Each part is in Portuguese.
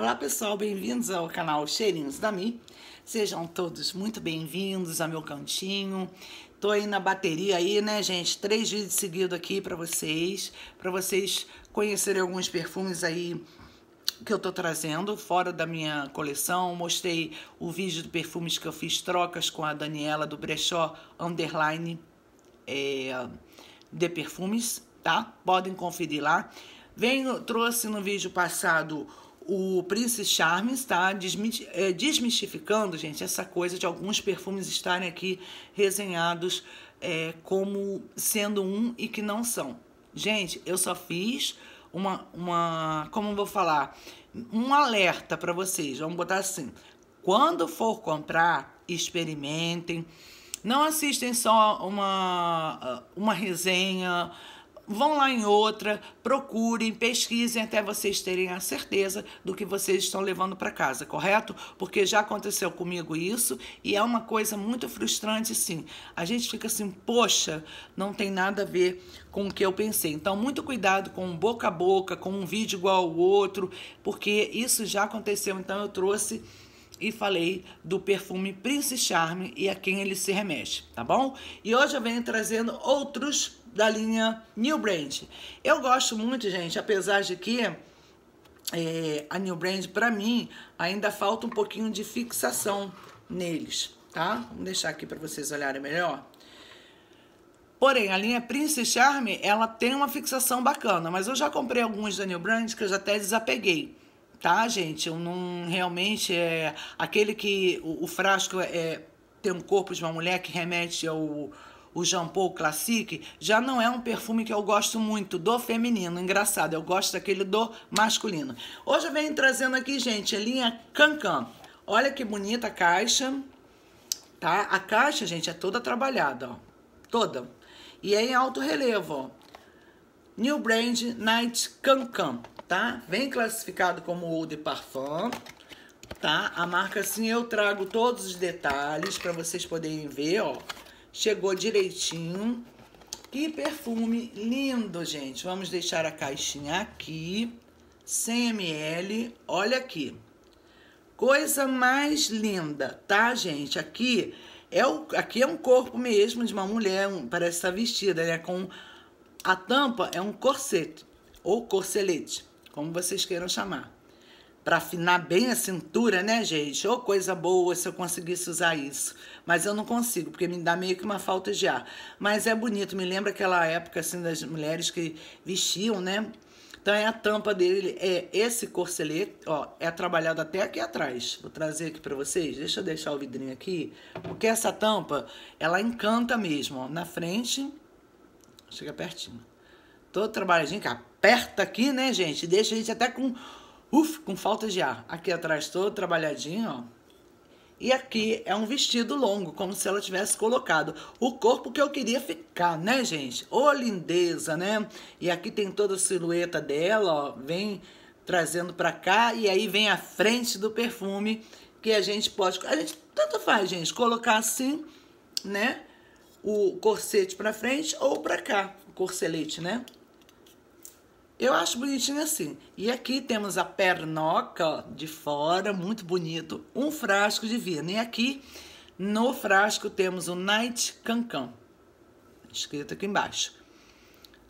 Olá pessoal, bem-vindos ao canal Cheirinhos da Mi. Sejam todos muito bem-vindos ao meu cantinho. Tô aí na bateria aí, né, gente? Três vídeos seguidos aqui para vocês, para vocês conhecerem alguns perfumes aí que eu tô trazendo fora da minha coleção. Mostrei o vídeo de perfumes que eu fiz trocas com a Daniela do brechó underline é, de perfumes, tá? Podem conferir lá. Venho, trouxe no vídeo passado o Prince Charming está é, desmistificando, gente, essa coisa de alguns perfumes estarem aqui resenhados é, como sendo um e que não são. Gente, eu só fiz uma, uma como vou falar, um alerta para vocês. Vamos botar assim: quando for comprar, experimentem. Não assistem só uma, uma resenha vão lá em outra, procurem, pesquisem até vocês terem a certeza do que vocês estão levando para casa, correto? Porque já aconteceu comigo isso e é uma coisa muito frustrante, sim. A gente fica assim, poxa, não tem nada a ver com o que eu pensei. Então, muito cuidado com boca a boca, com um vídeo igual ao outro, porque isso já aconteceu. Então, eu trouxe e falei do perfume Prince Charme e a quem ele se remete, tá bom? E hoje eu venho trazendo outros da linha New Brand. Eu gosto muito, gente, apesar de que é, a New Brand, para mim, ainda falta um pouquinho de fixação neles, tá? Vou deixar aqui para vocês olharem melhor. Porém, a linha Prince Charme, ela tem uma fixação bacana, mas eu já comprei alguns da New Brand que eu já até desapeguei tá, gente? Eu não realmente é aquele que o, o frasco é tem um corpo de uma mulher que remete ao o Jean Paul já não é um perfume que eu gosto muito do feminino. Engraçado, eu gosto daquele do masculino. Hoje eu venho trazendo aqui, gente, a linha Cancan. Olha que bonita a caixa, tá? A caixa, gente, é toda trabalhada, ó. Toda. E é em alto relevo, ó. New Brand Night Cancan, tá? Vem classificado como Eau de Parfum tá? A marca assim eu trago todos os detalhes para vocês poderem ver, ó. Chegou direitinho. Que perfume lindo, gente. Vamos deixar a caixinha aqui. 100 ml. Olha aqui. Coisa mais linda, tá, gente? Aqui é, o, aqui é um corpo mesmo de uma mulher, um, parece estar vestida, né? Com a tampa é um corsete ou corselete, como vocês queiram chamar para afinar bem a cintura, né, gente? Ou oh, coisa boa se eu conseguisse usar isso. Mas eu não consigo, porque me dá meio que uma falta de ar. Mas é bonito, me lembra aquela época assim das mulheres que vestiam, né? Então é a tampa dele, é esse corcelê, ó, é trabalhado até aqui atrás. Vou trazer aqui para vocês. Deixa eu deixar o vidrinho aqui, porque essa tampa, ela encanta mesmo, ó, na frente. Chega pertinho. Todo trabalhadinho que aperta aqui, né, gente? Deixa a gente até com Uf, com falta de ar. Aqui atrás todo trabalhadinho, ó. E aqui é um vestido longo, como se ela tivesse colocado o corpo que eu queria ficar, né, gente? Ô, lindeza, né? E aqui tem toda a silhueta dela, ó, vem trazendo pra cá. E aí vem a frente do perfume, que a gente pode... A gente tanto faz, gente, colocar assim, né? O corsete pra frente ou pra cá, o corselete, né? Eu acho bonitinho assim. E aqui temos a pernoca ó, de fora, muito bonito. Um frasco de vinho. E aqui no frasco temos o Night Cancan, escrito aqui embaixo.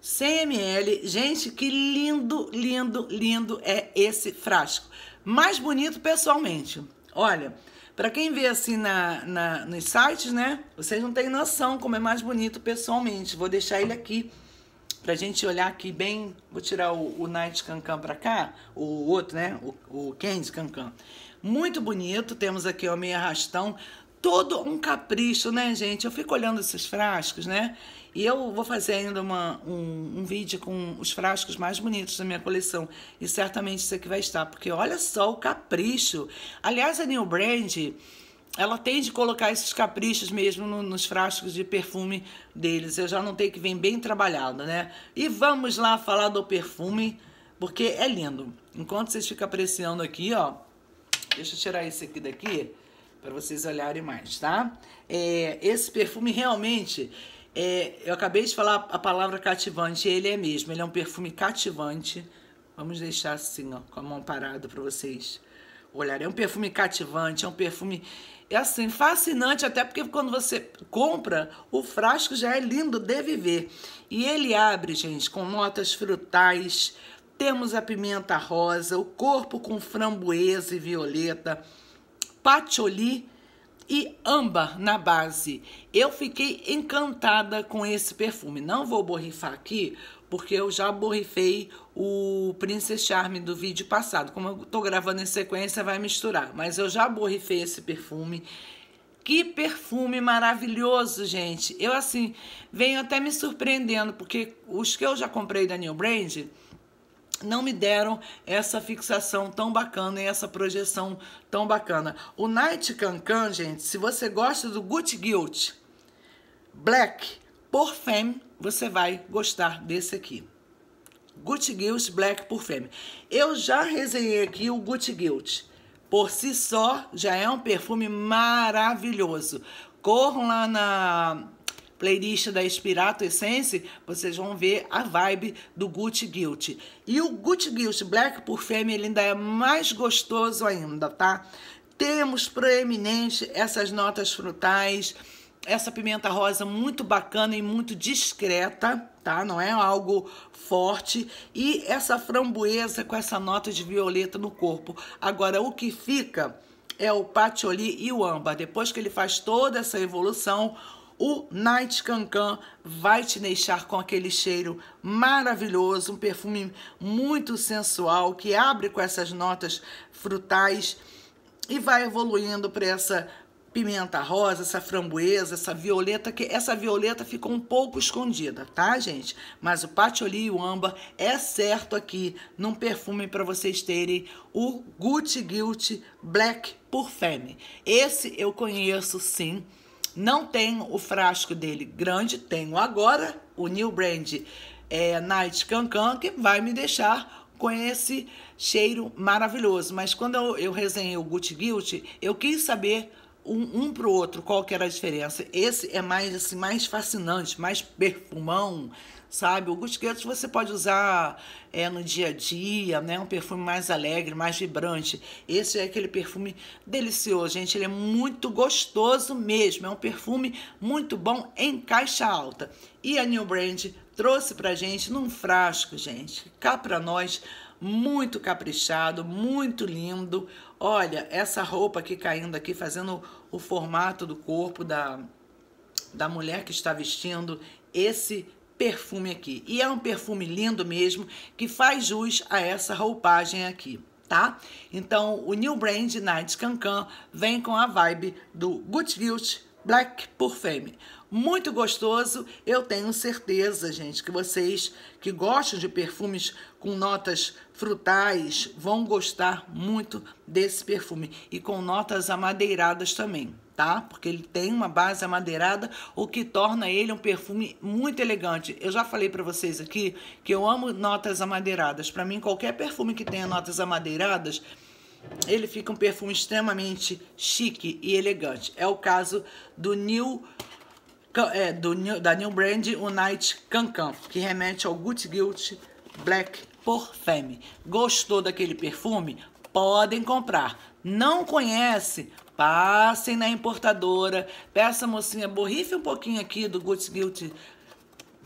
100 ml. Gente, que lindo, lindo, lindo é esse frasco. Mais bonito pessoalmente. Olha, para quem vê assim na, na, nos sites, né? Vocês não têm noção como é mais bonito pessoalmente. Vou deixar ele aqui para gente olhar aqui bem, vou tirar o, o Night Cancan para cá, o outro, né? O, o Candy Cancan. Muito bonito, temos aqui o meio arrastão, todo um capricho, né, gente? Eu fico olhando esses frascos, né? E eu vou fazer ainda uma, um, um vídeo com os frascos mais bonitos da minha coleção. E certamente isso aqui vai estar, porque olha só o capricho. Aliás, a New Brand ela tem de colocar esses caprichos mesmo no, nos frascos de perfume deles. Eu já não tenho que vir bem trabalhado, né? E vamos lá falar do perfume, porque é lindo. Enquanto vocês ficam apreciando aqui, ó. Deixa eu tirar esse aqui daqui para vocês olharem mais, tá? É, esse perfume realmente, é, eu acabei de falar a palavra cativante, ele é mesmo. Ele é um perfume cativante. Vamos deixar assim, ó, com a mão parada para vocês olhar. É um perfume cativante, é um perfume é assim, fascinante, até porque quando você compra, o frasco já é lindo de viver. E ele abre, gente, com notas frutais, temos a pimenta rosa, o corpo com framboesa e violeta, patchouli e âmbar na base. Eu fiquei encantada com esse perfume. Não vou borrifar aqui, porque eu já borrifei o Princess Charme do vídeo passado. Como eu tô gravando em sequência, vai misturar. Mas eu já borrifei esse perfume. Que perfume maravilhoso, gente. Eu, assim, venho até me surpreendendo, porque os que eu já comprei da New Brand não me deram essa fixação tão bacana e essa projeção tão bacana. O Night Cancan, gente, se você gosta do Gucci Guilt Black por Femme, você vai gostar desse aqui. Gucci Guilt Black por Femme. Eu já resenhei aqui o Gucci Guilt. Por si só, já é um perfume maravilhoso. Corram lá na playlist da Espirato Essence, vocês vão ver a vibe do Gucci Guilty E o Gucci Guilty Black por Fêmea, ele ainda é mais gostoso ainda, tá? Temos proeminente essas notas frutais, essa pimenta rosa muito bacana e muito discreta, tá? Não é algo forte. E essa framboesa com essa nota de violeta no corpo. Agora, o que fica é o patchouli e o âmbar. Depois que ele faz toda essa evolução, o Night Cancan vai te deixar com aquele cheiro maravilhoso, um perfume muito sensual que abre com essas notas frutais e vai evoluindo para essa pimenta rosa, essa framboesa, essa violeta, que essa violeta ficou um pouco escondida, tá, gente? Mas o patioli e o âmbar é certo aqui num perfume para vocês terem o Gucci Guilt Black Parfum. Esse eu conheço, sim. Não tenho o frasco dele grande, tenho agora o New Brand é, Night Cancan, que vai me deixar com esse cheiro maravilhoso. Mas quando eu, eu resenhei o Gucci Guilt, eu quis saber um, um para o outro, qual que era a diferença? Esse é mais assim, mais fascinante, mais perfumão, sabe? O Gusquetos você pode usar é, no dia a dia, né? Um perfume mais alegre, mais vibrante. Esse é aquele perfume delicioso, gente. Ele é muito gostoso mesmo. É um perfume muito bom em caixa alta. E a New Brand trouxe pra gente num frasco, gente. Cá para nós muito caprichado, muito lindo. Olha, essa roupa aqui caindo aqui, fazendo o formato do corpo da, da mulher que está vestindo esse perfume aqui. E é um perfume lindo mesmo, que faz jus a essa roupagem aqui. Tá? Então, o New Brand Night Cancan vem com a vibe do Good Guilt Black Perfume muito gostoso. Eu tenho certeza, gente, que vocês que gostam de perfumes com notas frutais vão gostar muito desse perfume e com notas amadeiradas também. Tá? Porque ele tem uma base amadeirada, o que torna ele um perfume muito elegante. Eu já falei para vocês aqui que eu amo notas amadeiradas. Para mim, qualquer perfume que tenha notas amadeiradas, ele fica um perfume extremamente chique e elegante. É o caso do New é, do, da New Brand Unite Cancan, que remete ao Good Guilt Black por Femme. Gostou daquele perfume? Podem comprar. Não conhece? Passem na importadora. Peça a mocinha, borrife um pouquinho aqui do Good Guilt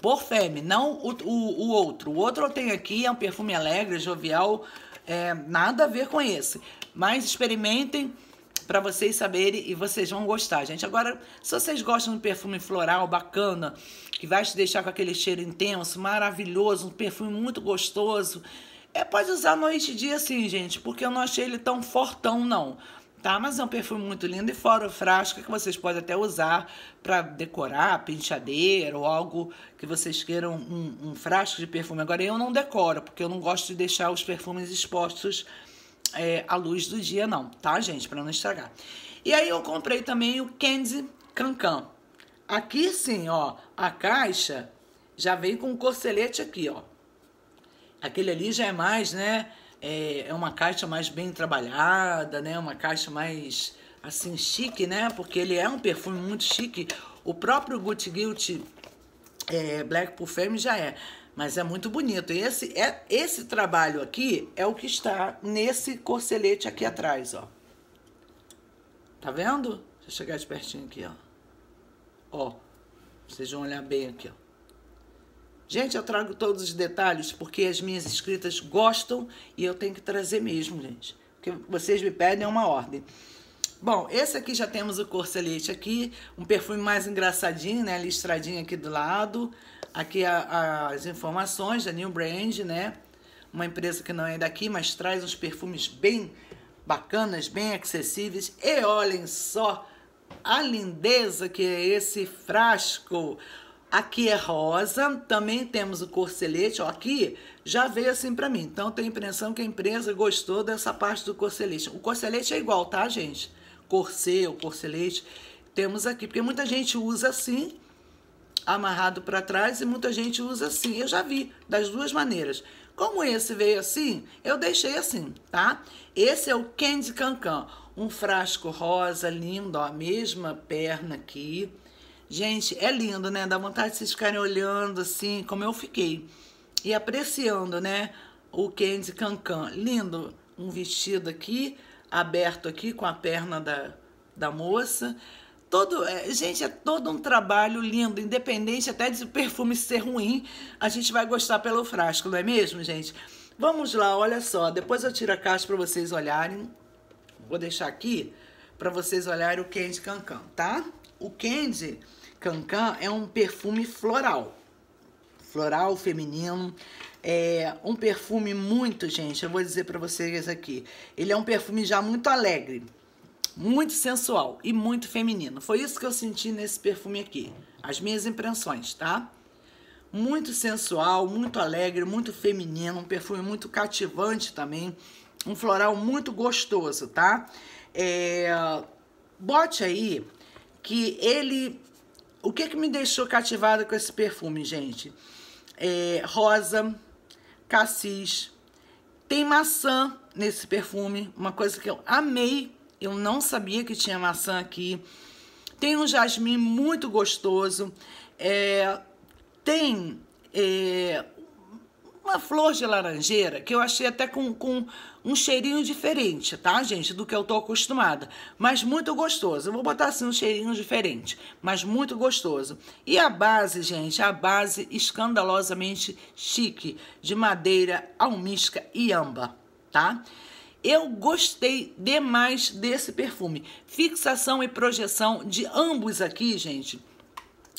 por Femme, não o, o, o outro. O outro eu tenho aqui, é um perfume alegre, jovial, é, nada a ver com esse. Mas experimentem para vocês saberem e vocês vão gostar, gente. Agora, se vocês gostam de um perfume floral bacana, que vai te deixar com aquele cheiro intenso, maravilhoso, um perfume muito gostoso, é, pode usar noite e dia sim, gente, porque eu não achei ele tão fortão, não tá? Mas é um perfume muito lindo e fora o frasco que vocês podem até usar para decorar, penteadeira ou algo que vocês queiram um, um frasco de perfume. Agora eu não decoro porque eu não gosto de deixar os perfumes expostos é, luz do dia, não, tá, gente? Para não estragar. E aí eu comprei também o Candy Cancan. Aqui sim, ó, a caixa já vem com um corcelete aqui, ó. Aquele ali já é mais, né? É, é uma caixa mais bem trabalhada, né? Uma caixa mais assim chique, né? Porque ele é um perfume muito chique. O próprio Gucci Guilty é, Black Perfume já é. Mas é muito bonito. E esse, é, esse trabalho aqui é o que está nesse corcelete aqui atrás, ó. Tá vendo? Deixa eu chegar de pertinho aqui, ó. Ó, vocês vão olhar bem aqui, ó. Gente, eu trago todos os detalhes porque as minhas escritas gostam e eu tenho que trazer mesmo, gente. Porque vocês me pedem uma ordem. Bom, esse aqui já temos o corcelete aqui, um perfume mais engraçadinho, né, listradinho aqui do lado aqui a, as informações da New Brand, né? Uma empresa que não é daqui, mas traz uns perfumes bem bacanas, bem acessíveis. E olhem só a lindeza que é esse frasco. Aqui é rosa, também temos o corcelete, ó, aqui já veio assim para mim. Então tenho a impressão que a empresa gostou dessa parte do corcelete. O corcelete é igual, tá, gente? Corset ou corcelete temos aqui, porque muita gente usa assim amarrado para trás e muita gente usa assim. Eu já vi das duas maneiras. Como esse veio assim, eu deixei assim, tá? Esse é o Candy Cancan, um frasco rosa lindo, ó, mesma perna aqui. Gente, é lindo, né? Dá vontade de vocês ficarem olhando assim, como eu fiquei. E apreciando, né? O Candy Cancan. Lindo, um vestido aqui, aberto aqui com a perna da, da moça todo, é, gente, é todo um trabalho lindo, independente até de o perfume ser ruim, a gente vai gostar pelo frasco, não é mesmo, gente? Vamos lá, olha só, depois eu tiro a caixa para vocês olharem. Vou deixar aqui para vocês olharem o Candy Cancan, tá? O Candy Cancan é um perfume floral, floral feminino. É um perfume muito, gente, eu vou dizer para vocês aqui. Ele é um perfume já muito alegre muito sensual e muito feminino. Foi isso que eu senti nesse perfume aqui. As minhas impressões, tá? Muito sensual, muito alegre, muito feminino, um perfume muito cativante também, um floral muito gostoso, tá? É... Bote aí que ele... O que que me deixou cativada com esse perfume, gente? É... Rosa, cassis, tem maçã nesse perfume, uma coisa que eu amei eu não sabia que tinha maçã aqui. Tem um jasmim muito gostoso. É, tem é, uma flor de laranjeira que eu achei até com, com um cheirinho diferente, tá, gente? Do que eu tô acostumada. Mas muito gostoso. Eu vou botar assim um cheirinho diferente, mas muito gostoso. E a base, gente, a base escandalosamente chique, de madeira, almisca e amba, tá? Eu gostei demais desse perfume. Fixação e projeção de ambos aqui, gente.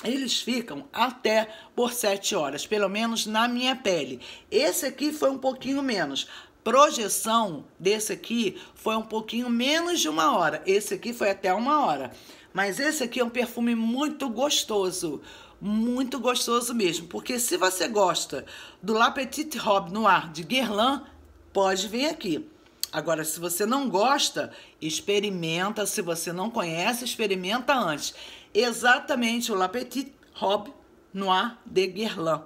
Eles ficam até por 7 horas, pelo menos na minha pele. Esse aqui foi um pouquinho menos. Projeção desse aqui foi um pouquinho menos de uma hora. Esse aqui foi até uma hora. Mas esse aqui é um perfume muito gostoso muito gostoso mesmo. Porque se você gosta do La Petite Robe Noir de Guerlain, pode vir aqui. Agora, se você não gosta, experimenta. Se você não conhece, experimenta antes. Exatamente o La Petite Robe Noir de Guerlain.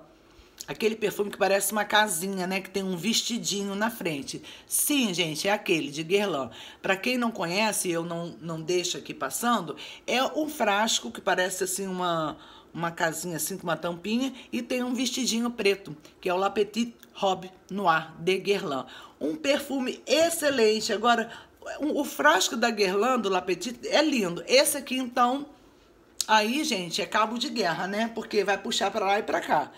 Aquele perfume que parece uma casinha, né? Que tem um vestidinho na frente. Sim, gente, é aquele de Guerlain. Para quem não conhece, eu não, não deixo aqui passando, é um frasco que parece assim uma, uma casinha assim com uma tampinha e tem um vestidinho preto, que é o La Petite Robe Noir de Guerlain um perfume excelente. Agora, o frasco da Guerlando La Petite é lindo. Esse aqui, então, aí, gente, é cabo de guerra, né? Porque vai puxar para lá e para cá.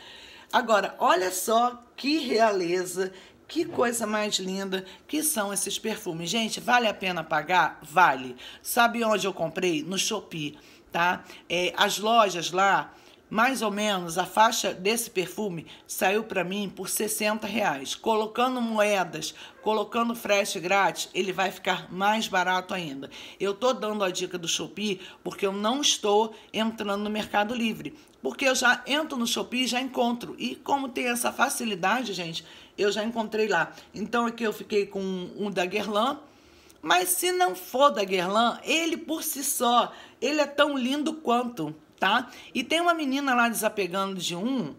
Agora, olha só que realeza, que coisa mais linda que são esses perfumes. Gente, vale a pena pagar? Vale. Sabe onde eu comprei? No Shopee, tá? É, as lojas lá mais ou menos a faixa desse perfume saiu para mim por 60 reais. Colocando moedas, colocando frete grátis, ele vai ficar mais barato ainda. Eu tô dando a dica do Shopee porque eu não estou entrando no Mercado Livre. Porque eu já entro no Shopee e já encontro. E como tem essa facilidade, gente, eu já encontrei lá. Então aqui eu fiquei com um, um da Guerlain. Mas se não for da Guerlain, ele por si só, ele é tão lindo quanto tá? E tem uma menina lá desapegando de um.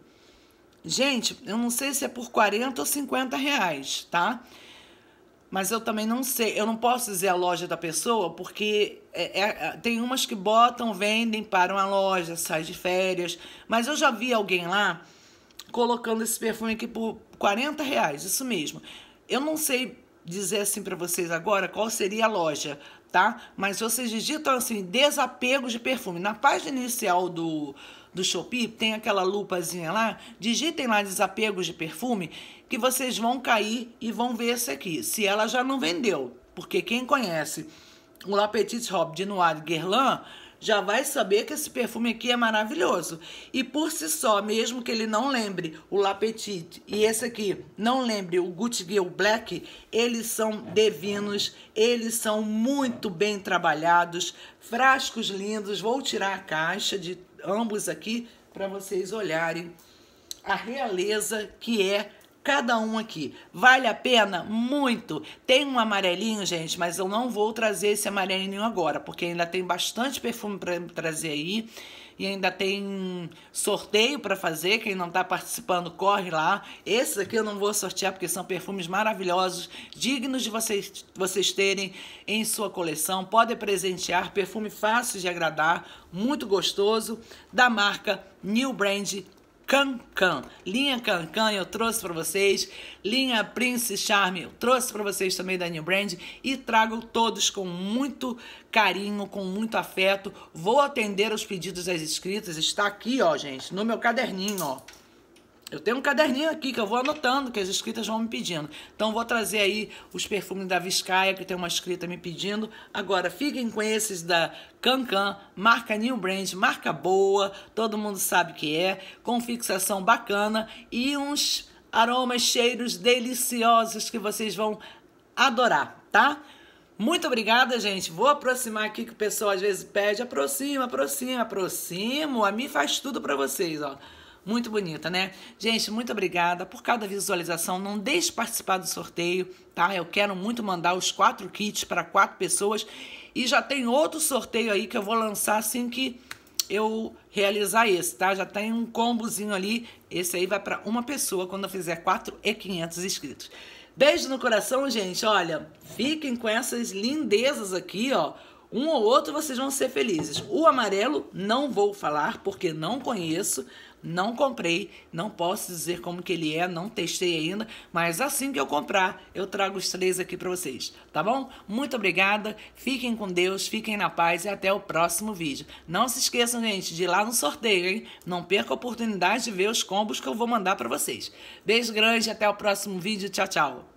Gente, eu não sei se é por 40 ou 50 reais, tá? Mas eu também não sei, eu não posso dizer a loja da pessoa, porque é, é, é tem umas que botam, vendem, param a loja, sai de férias. Mas eu já vi alguém lá colocando esse perfume aqui por 40 reais, isso mesmo. Eu não sei dizer assim para vocês agora qual seria a loja, tá? Mas vocês digitam assim, desapego de perfume. Na página inicial do, do Shopee, tem aquela lupazinha lá, digitem lá desapego de perfume, que vocês vão cair e vão ver esse aqui, se ela já não vendeu. Porque quem conhece o La Petite Robe de Noir Guerlain já vai saber que esse perfume aqui é maravilhoso. E por si só, mesmo que ele não lembre o La Petite e esse aqui não lembre o Gutgil Black, eles são divinos, eles são muito bem trabalhados, frascos lindos. Vou tirar a caixa de ambos aqui para vocês olharem a realeza que é cada um aqui. Vale a pena? Muito. Tem um amarelinho, gente, mas eu não vou trazer esse amarelinho agora, porque ainda tem bastante perfume para trazer aí. E ainda tem sorteio para fazer. Quem não está participando, corre lá. Esses aqui eu não vou sortear porque são perfumes maravilhosos, dignos de vocês, vocês terem em sua coleção. Pode presentear. Perfume fácil de agradar, muito gostoso, da marca New Brand Cancan. Linha Cancan eu trouxe para vocês. Linha Prince Charme eu trouxe para vocês também da New Brand. E trago todos com muito carinho, com muito afeto. Vou atender os pedidos das inscritas. Está aqui, ó, gente, no meu caderninho, ó. Eu tenho um caderninho aqui que eu vou anotando, que as escritas vão me pedindo. Então vou trazer aí os perfumes da Viscaia, que tem uma escrita me pedindo. Agora, fiquem com esses da Cancan, marca New Brand, marca boa, todo mundo sabe que é, com fixação bacana e uns aromas, cheiros deliciosos que vocês vão adorar, tá? Muito obrigada, gente. Vou aproximar aqui que o pessoal às vezes pede, aproxima, aproxima, aproxima. A mim faz tudo para vocês, ó muito bonita, né? Gente, muito obrigada por cada visualização. Não deixe participar do sorteio, tá? Eu quero muito mandar os quatro kits para quatro pessoas. E já tem outro sorteio aí que eu vou lançar assim que eu realizar esse, tá? Já tem um combozinho ali. Esse aí vai para uma pessoa quando eu fizer 4 e 500 inscritos. Beijo no coração, gente. Olha, fiquem com essas lindezas aqui, ó. Um ou outro vocês vão ser felizes. O amarelo não vou falar porque não conheço, não comprei, não posso dizer como que ele é, não testei ainda, mas assim que eu comprar, eu trago os três aqui para vocês, tá bom? Muito obrigada, fiquem com Deus, fiquem na paz e até o próximo vídeo. Não se esqueçam, gente, de ir lá no sorteio, hein? Não perca a oportunidade de ver os combos que eu vou mandar para vocês. Beijo grande, até o próximo vídeo, tchau, tchau!